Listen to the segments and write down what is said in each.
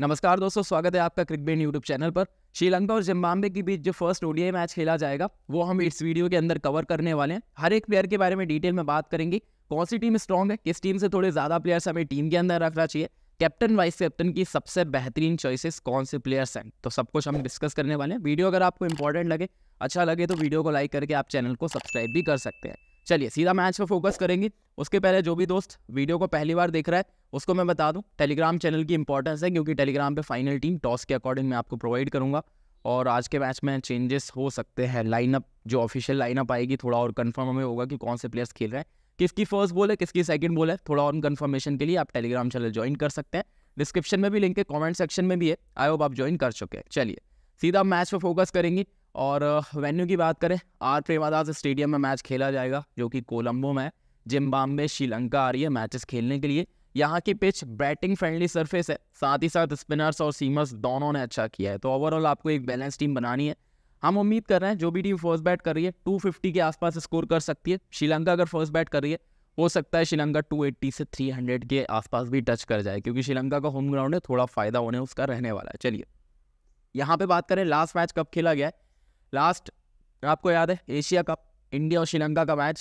नमस्कार दोस्तों स्वागत है आपका क्रिकबेन यूट्यूब चैनल पर श्रीलंका और जिम्बाब्वे के बीच जो फर्स्ट ओडीआई मैच खेला जाएगा वो हम इस वीडियो के अंदर कवर करने वाले हैं हर एक प्लेयर के बारे में डिटेल में बात करेंगे कौन सी टीम स्ट्रॉन्ग है किस टीम से थोड़े ज़्यादा प्लेयर्स हमें टीम के अंदर रखना चाहिए कैप्टन वाइस कैप्टन की सबसे बेहतरीन चॉइसेस कौन से प्लेयर्स हैं तो सब कुछ हम डिस्कस करने वाले हैं वीडियो अगर आपको इंपॉर्टेंट लगे अच्छा लगे तो वीडियो को लाइक करके आप चैनल को सब्सक्राइब भी कर सकते हैं चलिए सीधा मैच पर फोकस करेंगे उसके पहले जो भी दोस्त वीडियो को पहली बार देख रहा है उसको मैं बता दूं टेलीग्राम चैनल की इंपॉर्टेंस है क्योंकि टेलीग्राम पे फाइनल टीम टॉस के अकॉर्डिंग मैं आपको प्रोवाइड करूंगा और आज के मैच में चेंजेस हो सकते हैं लाइनअप जो ऑफिशियल लाइनअप आएगी थोड़ा और कन्फर्म हमें होगा कि कौन से प्लेयर्स खेल रहे हैं किसकी फर्स्ट बोल है किसकी सेकंड बोल है थोड़ा और कन्फर्मेशन के लिए आप टेलीग्राम चैनल ज्वाइन कर सकते हैं डिस्क्रिप्शन में भी लिंक है कमेंट सेक्शन में भी है आई होप आप ज्वाइन कर चुके हैं चलिए सीधा मैच पर फोकस करेंगे और वेन्यू की बात करें आर प्रेमादास स्टेडियम में मैच खेला जाएगा जो कि कोलंबो में जिम्बाब्वे श्रीलंका आ रही है मैचेस खेलने के लिए यहाँ की पिच बैटिंग फ्रेंडली सरफेस है साथ ही साथ स्पिनर्स और सीमर्स दोनों ने अच्छा किया है तो ओवरऑल आपको एक बैलेंस टीम बनानी है हम उम्मीद कर रहे हैं जो भी टीम फर्स्ट बैट कर रही है 250 के आसपास स्कोर कर सकती है श्रीलंका अगर फर्स्ट बैट कर रही है हो सकता है श्रीलंका 280 से 300 के आसपास भी टच कर जाए क्योंकि श्रीलंका का होम ग्राउंड है थोड़ा फायदा होने उसका रहने वाला है चलिए यहाँ पे बात करें लास्ट मैच कब खेला गया है लास्ट आपको याद है एशिया कप इंडिया और श्रीलंका का मैच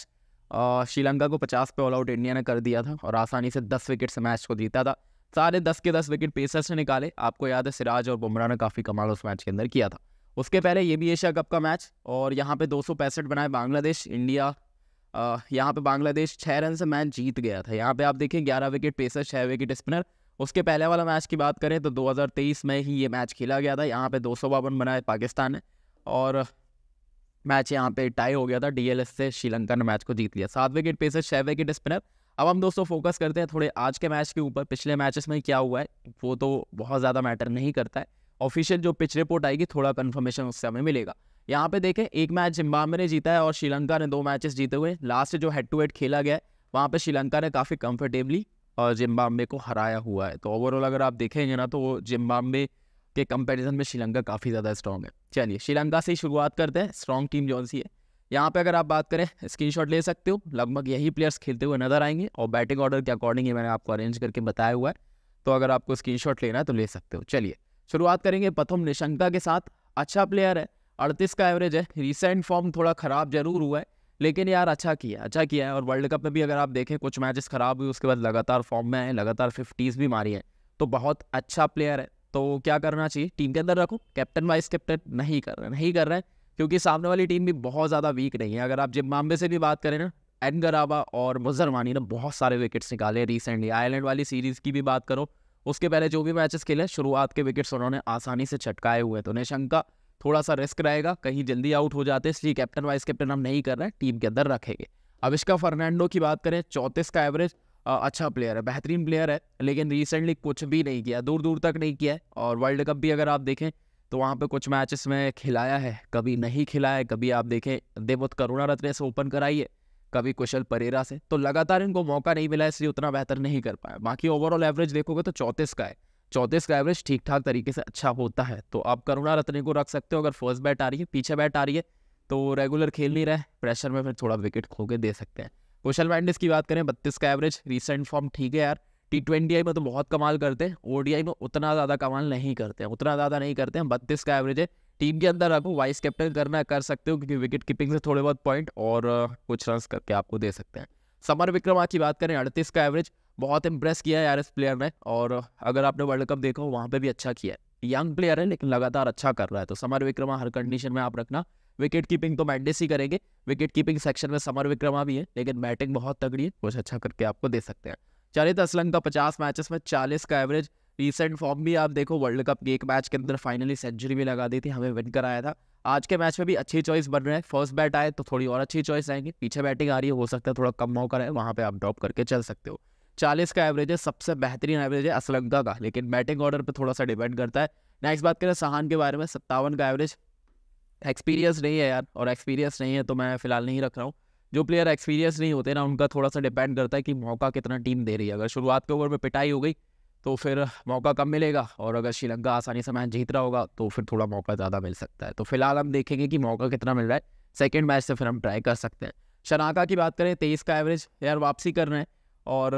श्रीलंका को पचास पे ऑल आउट इंडिया ने कर दिया था और आसानी से दस विकेट से मैच को जीता था सारे दस के दस विकेट पेसर्स ने निकाले आपको याद है सिराज और बुमराह ने काफ़ी कमाल उस मैच के अंदर किया था उसके पहले ये भी एशिया कप का मैच और यहाँ पे दो बनाए बांग्लादेश इंडिया यहाँ पे बांग्लादेश छः रन से मैच जीत गया था यहाँ पे आप देखें ग्यारह विकेट पेसर छः विकेट स्पिनर उसके पहले वाला मैच की बात करें तो 2023 में ही ये मैच खेला गया था यहाँ पे दो बनाए पाकिस्तान ने और मैच यहाँ पे टाई हो गया था डी से श्रीलंका ने मैच को जीत लिया सात विकेट पेसर छः विकेट स्पिनर अब हम दोस्तों फोकस करते हैं थोड़े आज के मैच के ऊपर पिछले मैचेस में क्या हुआ है वो तो बहुत ज़्यादा मैटर नहीं करता है ऑफिशियल जो पिच रिपोर्ट आएगी थोड़ा कन्फर्मेशन उससे हमें मिलेगा यहाँ पे देखें एक मैच जिम्बाब्वे ने जीता है और श्रीलंका ने दो मैचेस जीते हुए लास्ट जो हेड टू हेड खेला गया है वहाँ पर श्रीलंका ने काफ़ी कम्फर्टेबली और जिम्बाब्वे को हराया हुआ है तो ओवरऑल अगर आप देखेंगे ना तो वो जिम्बाब्वे के कंपैरिजन में श्रीलंका काफ़ी ज़्यादा स्ट्रॉन्ग है चलिए श्रीलंका से ही शुरुआत करते हैं स्ट्रॉन्ग टीम जौन सी है यहाँ पे अगर आप बात करें स्क्रीनशॉट ले सकते हो लगभग यही प्लेयर्स खेलते हुए नजर आएंगे और बैटिंग ऑर्डर के अकॉर्डिंग ही मैंने आपको अरेंज करके बताया हुआ है तो अगर आपको स्क्रीनशॉट लेना है तो ले सकते हो चलिए शुरुआत करेंगे प्रथम निशंका के साथ अच्छा प्लेयर है अड़तीस का एवरेज है रिसेंट फॉर्म थोड़ा ख़राब जरूर हुआ है लेकिन यार अच्छा किया अच्छा किया है और वर्ल्ड कप में भी अगर आप देखें कुछ मैचेस ख़राब हुए उसके बाद लगातार फॉर्म में आए लगातार फिफ्टीज़ भी मारी है तो बहुत अच्छा प्लेयर है तो क्या करना चाहिए टीम के अंदर रखो कैप्टन वाइस कैप्टन नहीं कर रहे नहीं कर रहे हैं क्योंकि सामने वाली टीम भी बहुत ज़्यादा वीक नहीं है अगर आप जिम्बाम्बे से भी बात करें ना एनगराबा और मुजरमानी ने बहुत सारे विकेट्स निकाले रिसेंटली आयरलैंड वाली सीरीज़ की भी बात करो उसके पहले जो भी मैचेस खेले शुरुआत के विकेट्स उन्होंने आसानी से छटकाए हुए तो निशंका थोड़ा सा रिस्क रहेगा कहीं जल्दी आउट हो जाते इसलिए कैप्टन वाइस कैप्टन हम नहीं कर रहे हैं टीम के अंदर रखेंगे अब इसका फर्नांडो की बात करें चौंतीस का एवरेज अच्छा प्लेयर है बेहतरीन प्लेयर है लेकिन रिसेंटली कुछ भी नहीं किया दूर दूर तक नहीं किया है और वर्ल्ड कप भी अगर आप देखें तो वहाँ पे कुछ मैचेस में खिलाया है कभी नहीं खिलाया है कभी आप देखें देवत करुणा रत्न से ओपन कराई है कभी कुशल परेरा से तो लगातार इनको मौका नहीं मिला इसलिए उतना बेहतर नहीं कर पाया बाकी ओवरऑल एवरेज देखोगे तो चौंतीस का है चौंतीस का एवरेज ठीक ठाक तरीके से अच्छा होता है तो आप करुणा रत्न को रख सकते हो अगर फर्स्ट बैट आ रही है पीछे बैट आ रही है तो रेगुलर खेल नहीं रहे प्रेशर में फिर थोड़ा विकेट खो के दे सकते हैं कुशल मैंडिस की बात करें बत्तीस का एवरेज रिसेंट फॉर्म ठीक है यार टी ट्वेंटी आई में तो बहुत कमाल करते हैं ओडीआई में उतना ज़्यादा कमाल नहीं करते हैं उतना ज़्यादा नहीं करते हैं बत्तीस का एवरेज है टीम के अंदर आपको वाइस कैप्टन करना कर सकते हो क्योंकि विकेट कीपिंग से थोड़े बहुत पॉइंट और कुछ रन करके आपको दे सकते हैं समर विक्रमा की बात करें अड़तीस का एवरेज बहुत इंप्रेस किया है यार इस प्लेयर ने और अगर आपने वर्ल्ड कप देखो वहाँ पर भी अच्छा किया है यंग प्लेयर है लेकिन लगातार अच्छा कर रहा है तो समर विक्रमा हर कंडीशन में आप रखना विकेट कीपिंग तो मैंडिस ही करेंगे विकेट कीपिंग सेक्शन में समर विक्रमा भी है लेकिन बैटिंग बहुत तगड़ी है कुछ अच्छा करके आपको दे सकते हैं चरित असलंग का पचास मैचेस में चालीस का एवरेज रिसेंट फॉर्म भी आप देखो वर्ल्ड कप के एक मैच के अंदर फाइनली सेंचुरी भी लगा दी थी हमें विन कराया था आज के मैच में भी अच्छी चॉइस बन रहे हैं फर्स्ट बैट आए तो थोड़ी और अच्छी चॉइस आएंगी पीछे बैटिंग आ रही है हो सकता है थोड़ा कम मौका रहे वहाँ पर आप ड्रॉप करके चल सकते हो चालीस का एवरेज है सबसे बेहतरीन एवरेज है असलंका का लेकिन बैटिंग ऑर्डर पर थोड़ा सा डिपेंड करता है नेक्स्ट बात करें सहान के बारे में सत्तावन का एवरेज एक्सपीरियंस नहीं है यार और एक्सपीरियंस नहीं है तो मैं फिलहाल नहीं रख रहा हूँ जो प्लेयर एक्सपीरियंस नहीं होते ना उनका थोड़ा सा डिपेंड करता है कि मौका कितना टीम दे रही है अगर शुरुआत के ओवर में पिटाई हो गई तो फिर मौका कम मिलेगा और अगर श्रीलंका आसानी से मैच जीत रहा होगा तो फिर थोड़ा मौका ज़्यादा मिल सकता है तो फिलहाल हम देखेंगे कि मौका कितना मिल रहा है सेकेंड मैच से फिर हम ट्राई कर सकते हैं शनाका की बात करें तेईस का एवरेज यार वापसी कर रहे हैं और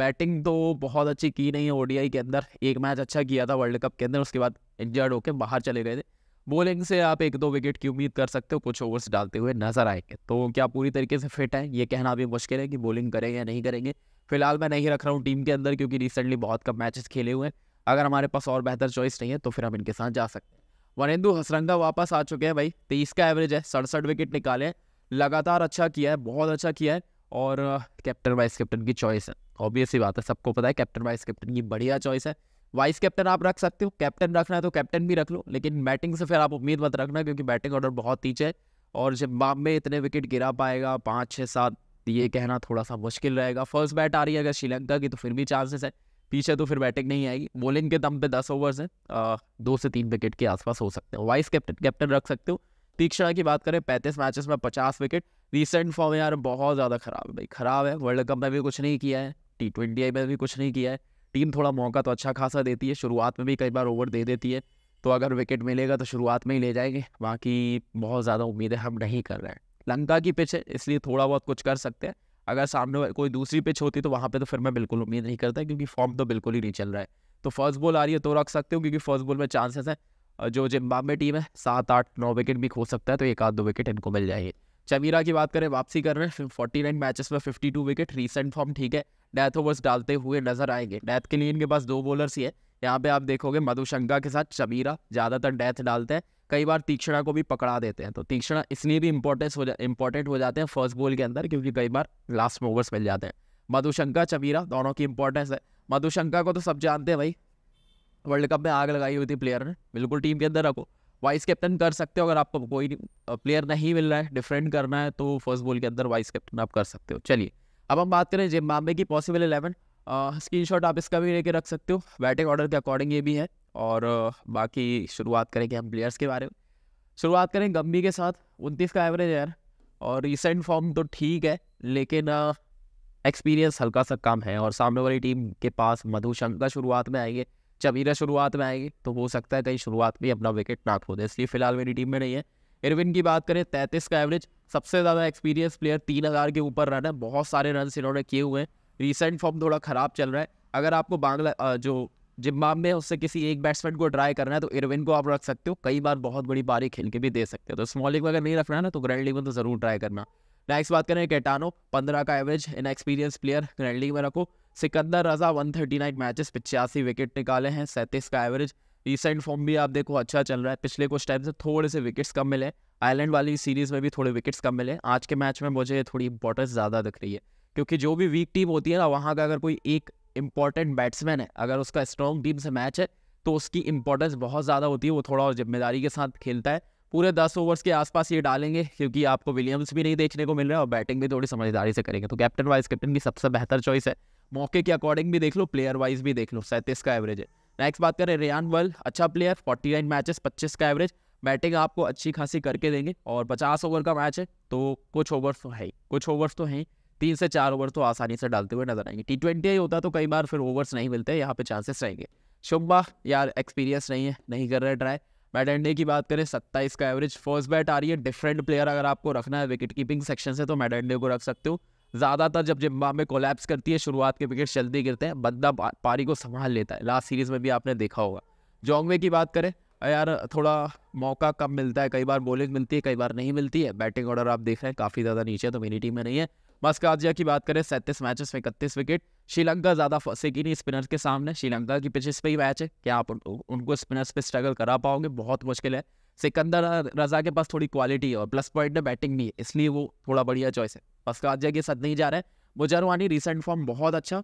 बैटिंग तो बहुत अच्छी की नहीं है ओडीआई के अंदर एक मैच अच्छा किया था वर्ल्ड कप के अंदर उसके बाद इंजर्ड होकर बाहर चले गए थे बॉलिंग से आप एक दो विकेट की उम्मीद कर सकते हो कुछ ओवर्स डालते हुए नजर आएंगे तो क्या पूरी तरीके से फिट है ये कहना भी मुश्किल है कि बॉलिंग करेंगे या नहीं करेंगे फिलहाल मैं नहीं रख रहा हूँ टीम के अंदर क्योंकि रिसेंटली बहुत कम मैचेस खेले हुए हैं अगर हमारे पास और बेहतर चॉइस नहीं है तो फिर हम इनके साथ जा सकते हैं वनेंदु हसरंगा वापस आ चुके हैं भाई तेईस का एवरेज है सड़सठ विकेट निकाले हैं लगातार अच्छा किया है बहुत अच्छा किया है और कैप्टन वाइस कैप्टन की चॉइस है ऑब्वियसली बात है सबको पता है कैप्टन वाइस कैप्टन की बढ़िया चॉइस है वाइस कैप्टन आप रख सकते हो कैप्टन रखना है तो कैप्टन भी रख लो लेकिन बैटिंग से फिर आप उम्मीद मत रखना क्योंकि बैटिंग ऑर्डर बहुत नीचे है और जब बाप में इतने विकेट गिरा पाएगा पाँच छः सात ये कहना थोड़ा सा मुश्किल रहेगा फर्स्ट बैट आ रही है अगर श्रीलंका की तो फिर भी चांसेस है पीछे तो फिर बैटिंग नहीं आएगी बॉलिंग के दम पे दस ओवर्स हैं दो से तीन विकेट के आसपास हो सकते हो वाइस कैप्टन कैप्टन रख सकते हो तीक्षण की बात करें पैंतीस मैचेस में पचास विकेट रिसेंट फॉर्म यार बहुत ज़्यादा खराब है भाई खराब है वर्ल्ड कप में भी कुछ नहीं किया है टी ट्वेंटी में भी कुछ नहीं किया है टीम थोड़ा मौका तो अच्छा खासा देती है शुरुआत में भी कई बार ओवर दे देती है तो अगर विकेट मिलेगा तो शुरुआत में ही ले जाएंगे बाकी बहुत ज़्यादा उम्मीदें हम नहीं कर रहे हैं लंका की पिच है इसलिए थोड़ा बहुत कुछ कर सकते हैं अगर सामने कोई दूसरी पिच होती तो वहाँ पर तो फिर मैं बिल्कुल उम्मीद नहीं करता क्योंकि फॉर्म तो बिल्कुल ही नहीं चल रहा है तो फर्स्ट बॉल आ रही है तो रख सकते हो क्योंकि फर्स्ट बॉल में चांसेस हैं जो जिम्बाब्वे टीम है सात आठ नौ विकेट भी खो सकता है तो एक आध दो विकेट इनको मिल जाएगी चमीरा की बात करें वापसी कर रहे हैं फोर्टी नाइन मैचेस में fifty two wicket recent form ठीक है डेथ ओवर्स डालते हुए नजर आएंगे डेथ के लिए इनके पास दो बॉलर्स ही है यहाँ पे आप देखोगे मधुशंका के साथ चमीरा ज़्यादातर डेथ डालते हैं कई बार तीक्षणा को भी पकड़ा देते हैं तो तीक्षणा इसलिए भी इंपॉर्टेंस हो जा इंपॉर्टेंट हो जाते हैं फर्स्ट बॉल के अंदर क्योंकि कई बार लास्ट में ओवर्स मिल जाते हैं मधुशंका चबीरा दोनों की इंपॉर्टेंस है मधुशंका को तो सब जानते हैं भाई वर्ल्ड कप में आग लगाई हुई थी प्लेयर ने बिल्कुल टीम के अंदर रखो वाइस कैप्टन कर सकते हो अगर आपको कोई प्लेयर नहीं मिल रहा है डिफरेंट करना है तो फर्स्ट बॉल के अंदर वाइस कैप्टन आप कर सकते हो चलिए अब हम बात करें जिम्बाब्वे की पॉसिबल इलेवन स्क्रीन शॉट आप इसका भी लेके रख सकते हो बैटिंग ऑर्डर के अकॉर्डिंग ये भी है और बाकी शुरुआत करेंगे हम प्लेयर्स के बारे में शुरुआत करें गम्बी के साथ उनतीस का एवरेज है और रिसेंट फॉर्म तो ठीक है लेकिन एक्सपीरियंस हल्का सा कम है और सामने वाली टीम के पास मधु शंकर शुरुआत में आएंगे इरा शुरुआत में आएगी तो हो सकता है कहीं शुरुआत में अपना विकेट ना खो दे इसलिए फिलहाल मेरी टीम में नहीं है इरविन की बात करें तैंतीस का एवरेज सबसे ज़्यादा एक्सपीरियंस प्लेयर तीन हज़ार के ऊपर रन है बहुत सारे रन इन्होंने किए हुए हैं रिसेंट फॉर्म थोड़ा ख़राब चल रहा है अगर आपको बांग्ला जो जिम्बाब में उससे किसी एक बैट्समैन को ट्राई करना है तो इरविन को आप रख सकते हो कई बार बहुत बड़ी पारी खेल के भी दे सकते हो तो स्मॉल लीग में अगर नहीं रखना है ना तो ग्रैंड लीग में तो ज़रूर ट्राई करना नेक्स्ट बात करें कैटानो पंद्रह का average in experience player grand league में रखो सिकंदर रजा 139 मैचेस पिचासी विकेट निकाले हैं सैंतीस का एवरेज रिसेंट फॉर्म भी आप देखो अच्छा चल रहा है पिछले कुछ टाइम से थोड़े से विकेट्स कम मिले आयरलैंड वाली सीरीज़ में भी थोड़े विकेट्स कम मिले आज के मैच में मुझे थोड़ी इंपॉर्टेंस ज़्यादा दिख रही है क्योंकि जो भी वीक टीम होती है ना वहाँ का अगर कोई एक इंपॉर्टेंट बैट्समैन है अगर उसका स्ट्रॉन्ग टीम से मैच है तो उसकी इंपॉर्टेंस बहुत ज़्यादा होती है वो थोड़ा और जिम्मेदारी के साथ खेलता है पूरे दस ओवर्स के आसपास ये डालेंगे क्योंकि आपको विलियम्स भी नहीं देखने को मिल रहा है और बैटिंग भी थोड़ी समझदारी से करेंगे तो कैप्टन वाइस कैप्टन की सबसे बेहतर चॉइस है मौके के अकॉर्डिंग भी देख लो प्लेयर वाइज भी देख लो सैंतीस का एवरेज है नेक्स्ट बात करें रियान वर्ल्ड अच्छा प्लेयर फोर्टी नाइन मैचेस पच्चीस का एवरेज बैटिंग आपको अच्छी खासी करके देंगे और पचास ओवर का मैच है तो कुछ ओवर्स तो है कुछ ओवर्स तो हैं तीन से चार ओवर तो आसानी से डालते हुए नजर आएंगे टी ट्वेंटी होता तो कई बार फिर ओवर्स नहीं मिलते यहाँ पे चांसेस रहेंगे शुभ यार एक्सपीरियंस नहीं है नहीं कर रहे ट्राई बैट एंडे की बात करें सत्ताईस का एवरेज फर्स्ट बैट आ रही है डिफरेंट प्लेयर अगर आपको रखना है विकेट कीपिंग सेक्शन से तो मैट एंडे को रख सकते हो ज़्यादातर जब जिम्बाबे कोलैप्स करती है शुरुआत के विकेट जल्दी गिरते हैं बंदा पारी को संभाल लेता है लास्ट सीरीज़ में भी आपने देखा होगा जोंगवे की बात करें यार थोड़ा मौका कम मिलता है कई बार बॉलिंग मिलती है कई बार नहीं मिलती है बैटिंग ऑर्डर आप देख रहे हैं काफ़ी ज़्यादा नीचे तो मेरी टीम में नहीं है मस्क की बात करें सैंतीस मैचेस में इकतीस विकेट श्रीलंका ज़्यादा फंसेगी नहीं स्पिनर्स के सामने श्रीलंका की पिचेस पे ही मैच है क्या आप उनको स्पिनर्स पे स्ट्रगल करा पाओगे बहुत मुश्किल है सिकंदर रजा के पास थोड़ी क्वालिटी है और प्लस पॉइंट में बैटिंग नहीं है इसलिए वो थोड़ा बढ़िया चॉइस है पस्काजिया के साथ नहीं जा रहे हैं मुजरवानी रिसेंट फॉर्म बहुत अच्छा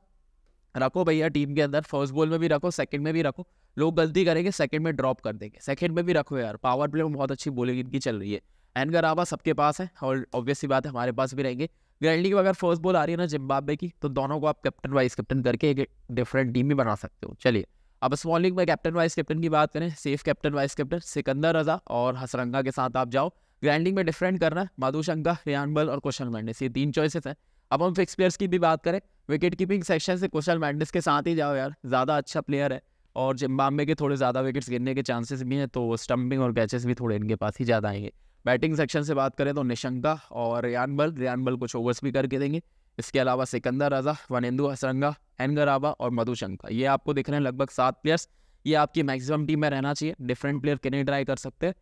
रखो भैया टीम के अंदर फर्स्ट बॉल में भी रखो सेकंड में भी रखो लोग गलती करेंगे सेकंड में ड्रॉप कर देंगे सेकंड में भी रखो यार पावर प्ले में बहुत अच्छी बोलिंग इनकी चल रही है एन गराबा सबके पास है और ऑब्वियसली बात है हमारे पास भी रहेंगे ग्रैंडली की अगर फर्स्ट बॉल आ रही है ना जिम्बाब्वे की तो दोनों को आप कैप्टन वाइस कैप्टन करके एक डिफरेंट टीम भी बना सकते हो चलिए अब स्मॉलिंग में कैप्टन वाइस कैप्टन की बात करें safe captain vice captain Sikandar Raza और हसरंगा के साथ आप जाओ ग्राइंडिंग में डिफरेंट करना है माधुशंका रियान बल और कुशल मैंडिस ये तीन चॉइसेस हैं अब हम फिक्स प्लेयर्स की भी बात करें विकेट कीपिंग सेक्शन से कुशल मैंडिस के साथ ही जाओ यार ज़्यादा अच्छा प्लेयर है और जिम्बाबे के थोड़े ज़्यादा विकेट्स गिरने के चांसेस भी हैं तो स्टम्पिंग और कैचेस भी थोड़े इनके पास ही ज़्यादा आएंगे बैटिंग सेक्शन से बात करें तो निशंका और रियान बल रियान बल कुछ ओवर्स भी करके देंगे इसके अलावा सिकंदर रजा वनेंदु हसरंगा एनगराबा और मधुशंका ये आपको दिख रहे हैं लगभग सात प्लेयर्स ये आपकी मैक्सिमम टीम में रहना चाहिए डिफरेंट प्लेयर कितने ट्राई कर सकते हैं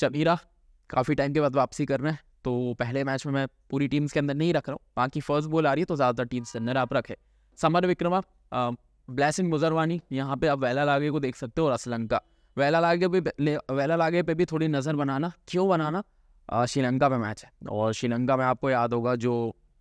चबीरा काफ़ी टाइम के बाद वापसी कर रहे हैं तो पहले मैच में मैं पूरी टीम्स के अंदर नहीं रख रहा हूँ बाकी फर्स्ट बॉल आ रही है तो ज़्यादातर टीम्स के अंदर आप रखें समर विक्रमा ब्लैसिंग मुजरवानी यहाँ पे आप वैला लागे को देख सकते हो और असलंका वैला लागे भी वैला लागे पे भी थोड़ी नज़र बनाना क्यों बनाना श्रीलंका पे मैच है और श्रीलंका में आपको याद होगा जो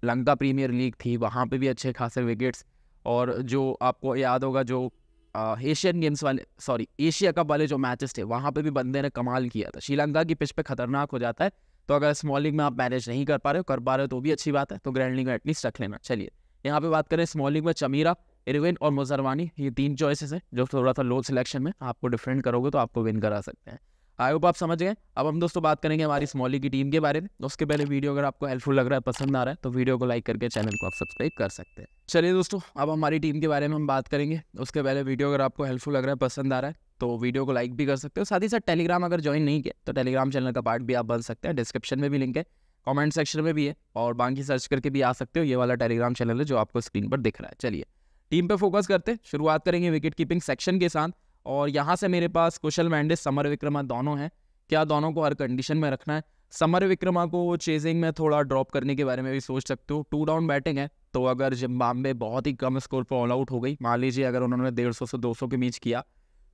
लंका प्रीमियर लीग थी वहाँ पे भी अच्छे खासे विकेट्स और जो आपको याद होगा जो एशियन गेम्स वाले सॉरी एशिया कप वाले जो मैचेस थे वहाँ पे भी बंदे ने कमाल किया था श्रीलंका की पिच पे खतरनाक हो जाता है तो अगर स्मॉल लीग में आप मैनेज नहीं कर पा रहे हो कर पा रहे हो तो भी अच्छी बात है तो ग्रैंड लीग में एटलीस्ट रख लेना चलिए यहाँ पे बात करें स्मॉल लीग में चमीरा इरविन और मुजरवानी ये तीन चॉइसेस हैं जो थोड़ा सा लो सिलेक्शन में आपको डिफेंड करोगे तो आपको विन करा सकते हैं आई होप आप समझ गए अब हम दोस्तों बात करेंगे हमारी स्मॉली की टीम के बारे में उसके पहले वीडियो अगर आपको हेल्पफुल लग रहा है पसंद आ रहा है तो वीडियो को लाइक करके चैनल को आप सब्सक्राइब कर सकते हैं चलिए दोस्तों अब हमारी टीम के बारे में हम बात करेंगे उसके पहले वीडियो अगर आपको हेल्पफुल लग रहा है पसंद आ रहा है तो वीडियो को लाइक भी कर सकते हो साथ ही साथ टेलीग्राम अगर ज्वाइन नहीं किया तो टेलीग्राम चैनल का पार्ट भी आप बन सकते हैं डिस्क्रिप्शन में भी लिंक है कमेंट सेक्शन में भी है और बाकी सर्च करके भी आ सकते हो ये वाला टेलीग्राम चैनल है जो आपको स्क्रीन पर दिख रहा है चलिए टीम पर फोकस करते हैं शुरुआत करेंगे विकेट कीपिंग सेक्शन के साथ और यहाँ से मेरे पास कुशल मैंडिस समर विक्रमा दोनों हैं क्या दोनों को हर कंडीशन में रखना है समर विक्रमा को चेजिंग में थोड़ा ड्रॉप करने के बारे में भी सोच सकते हो टू डाउन बैटिंग है तो अगर जिम्बाब्वे बहुत ही कम स्कोर पर ऑल आउट हो गई मान लीजिए अगर उन्होंने डेढ़ सौ से दो सौ के बीच किया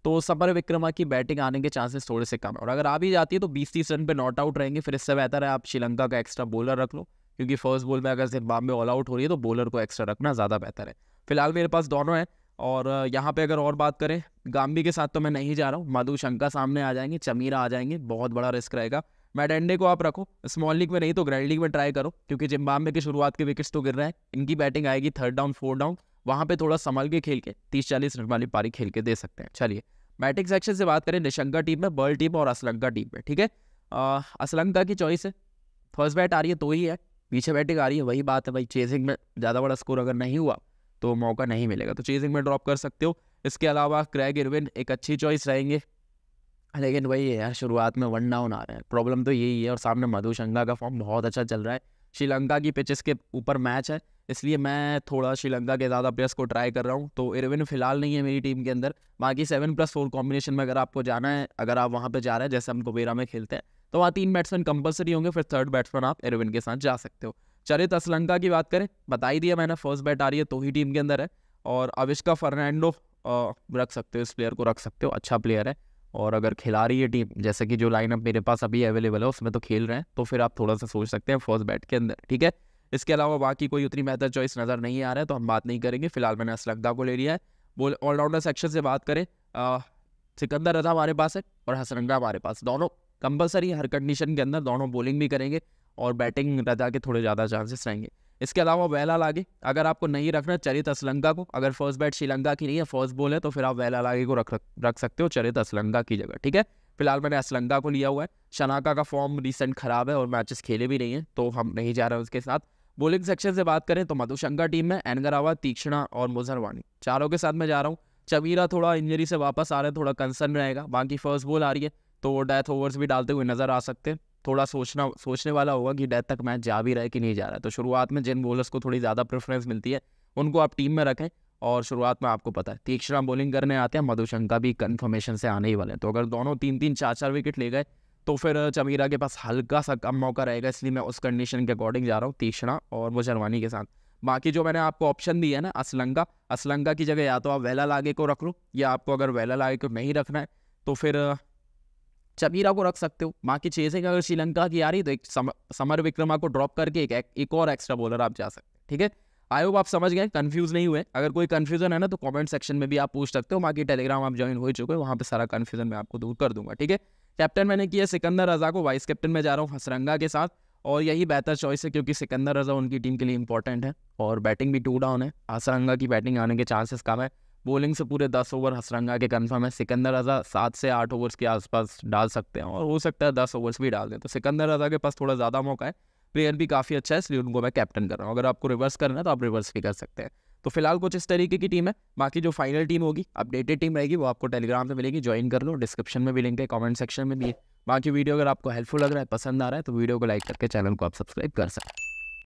तो समर विक्रमा की बैटिंग आने के चांसेस थोड़े से कम है और अगर आ भी जाती है तो बीस तीस रन पर नॉट आउट रहेंगे फिर इससे बेहतर है आप श्रीलंका का एक्स्ट्रा बॉलर रख लो क्योंकि फर्स्ट बॉल में अगर जिम्बाब्वे ऑल आउट हो रही है तो बॉलर को एक्स्ट्रा रखना ज़्यादा बेहतर है फिलहाल मेरे पास दोनों हैं और यहाँ पे अगर और बात करें गांबी के साथ तो मैं नहीं जा रहा हूँ मधु शंका सामने आ जाएंगे चमीरा आ जाएंगे बहुत बड़ा रिस्क रहेगा मैडेंडे को आप रखो स्मॉल लीग में नहीं तो ग्रैंड लीग में ट्राई करो क्योंकि जिम्बाबे की शुरुआत के विकेट्स तो गिर रहे हैं इनकी बैटिंग आएगी थर्ड डाउन फोर्थ डाउन वहाँ पे थोड़ा संभल के खेल के तीस चालीस रन वाली पारी खेल के दे सकते हैं चलिए बैटिंग सेक्शन से बात करें निशंका टीम में बर्ल टीम और असलंका टीम में ठीक है असलंका की चॉइस है फर्स्ट बैट आ रही है तो ही है पीछे बैटिंग आ रही है वही बात है भाई चेसिंग में ज़्यादा बड़ा स्कोर अगर नहीं हुआ तो मौका नहीं मिलेगा तो चेजिंग में ड्रॉप कर सकते हो इसके अलावा क्रैग इरविन एक अच्छी चॉइस रहेंगे लेकिन वही है यार शुरुआत में वन डाउन आ रहे हैं प्रॉब्लम तो यही है और सामने मधुशंका का फॉर्म बहुत अच्छा चल रहा है श्रीलंका की पिचेस के ऊपर मैच है इसलिए मैं थोड़ा श्रीलंका के ज़्यादा प्लेयर्स को ट्राई कर रहा हूँ तो इरविन फिलहाल नहीं है मेरी टीम के अंदर बाकी सेवन प्लस फोर कॉम्बिनेशन में अगर आपको जाना है अगर आप वहाँ पर जा रहे हैं जैसे हम कुबेरा में खेलते हैं तो वहाँ तीन बैट्समैन कंपलसरी होंगे फिर थर्ड बैट्समैन आप इरविन के साथ जा सकते हो चरित असलंका की बात करें बता ही दिया मैंने फर्स्ट बैट आ रही है तो ही टीम के अंदर है और अविष्का फर्नांडो रख सकते हो इस प्लेयर को रख सकते हो अच्छा प्लेयर है और अगर खिला रही है टीम जैसे कि जो लाइनअप मेरे पास अभी अवेलेबल है उसमें तो खेल रहे हैं तो फिर आप थोड़ा सा सोच सकते हैं फर्स्ट बैट के अंदर ठीक है इसके अलावा बाकी कोई उतनी बेहतर चॉइस नज़र नहीं आ रहा है तो हम बात नहीं करेंगे फिलहाल मैंने असलंका को ले लिया है बोल ऑलराउंडर सेक्शन से बात करें सिकंदर रजा हमारे पास है और हसरंगा हमारे पास दोनों कंपलसरी हर कंडीशन के अंदर दोनों बॉलिंग भी करेंगे और बैटिंग रजा के थोड़े ज़्यादा चांसेस रहेंगे इसके अलावा वेला लागे अगर आपको नहीं रखना चरित असलंगा को अगर फर्स्ट बैट श्रीलंका की नहीं है फर्स्ट बॉल है तो फिर आप वेला लागे को रख रख सकते हो चरित असलंगा की जगह ठीक है फिलहाल मैंने असलंगा को लिया हुआ है शनाका का फॉर्म रिसेंट खराब है और मैचेस खेले भी नहीं हैं तो हम नहीं जा रहे हैं उसके साथ बॉलिंग सेक्शन से बात करें तो मधुशंका टीम में एनगरावा तीक्षणा और मुजरवानी चारों के साथ मैं जा रहा हूँ चमीरा थोड़ा इंजरी से वापस आ रहे हैं थोड़ा कंसर्न रहेगा बाकी फर्स्ट बॉल आ रही है तो वो डेथ ओवर्स भी डालते हुए नजर आ सकते हैं थोड़ा सोचना सोचने वाला होगा कि डेथ तक मैच जा भी रहा है कि नहीं जा रहा है तो शुरुआत में जिन बॉलर्स को थोड़ी ज़्यादा प्रेफरेंस मिलती है उनको आप टीम में रखें और शुरुआत में आपको पता है तीक्षणा बॉलिंग करने आते हैं मधुशंका भी कन्फर्मेशन से आने ही वाले हैं तो अगर दोनों तीन तीन चार चार विकेट ले गए तो फिर चमीरा के पास हल्का सा कम मौका रहेगा इसलिए मैं उस कंडीशन के अकॉर्डिंग जा रहा हूँ तीक्षणा और वो जरवानी के साथ बाकी जो मैंने आपको ऑप्शन दिया है ना असलंगा असलंगा की जगह या तो आप वेला लागे को रख लो या आपको अगर वेला लागे को नहीं रखना है तो फिर चबीरा को रख सकते हो बाकी चीजें अगर श्रीलंका की आ रही तो एक सम, समर विक्रमा को ड्रॉप करके एक, एक और एक्स्ट्रा बॉलर आप जा सकते ठीक है आई होप आप समझ गए कन्फ्यूज़ नहीं हुए अगर कोई कन्फ्यूजन है ना तो कमेंट सेक्शन में भी आप पूछ सकते हो बाकी टेलीग्राम आप ज्वाइन हो चुके हो वहाँ पर सारा कन्फ्यूजन मैं आपको दूर कर दूंगा ठीक है कैप्टन मैंने किया सिकंदर रजा को वाइस कैप्टन में जा रहा हूँ हसरंगा के साथ और यही बेहतर चॉइस है क्योंकि सिकंदर रजा उनकी टीम के लिए इंपॉर्टेंट है और बैटिंग भी टू डाउन है हसरंगा की बैटिंग आने के चांसेस कम है बॉलिंग से पूरे दस ओवर हसरंगा के कन्फर्म है सिकंदर रजा सात से आठ ओवर्स के आसपास डाल सकते हैं और हो सकता है दस ओवर्स भी डाल दें तो सिकंदर रजा के पास थोड़ा ज़्यादा मौका है प्लेयर भी काफ़ी अच्छा है इसलिए उनको मैं कैप्टन कर रहा हूँ अगर आपको रिवर्स करना है तो आप रिवर्स भी कर सकते हैं तो फिलहाल कुछ इस तरीके की टीम है बाकी जो फाइनल टीम होगी अपडेटेड टीम रहेगी वो आपको टेलीग्राम पे मिलेगी ज्वाइन कर लो डिस्क्रिप्शन में भी लिंक है कमेंट सेक्शन में भी है बाकी वीडियो अगर आपको हेल्पफुल लग रहा है पसंद आ रहा है तो वीडियो को लाइक करके चैनल को आप सब्सक्राइब कर सकते हैं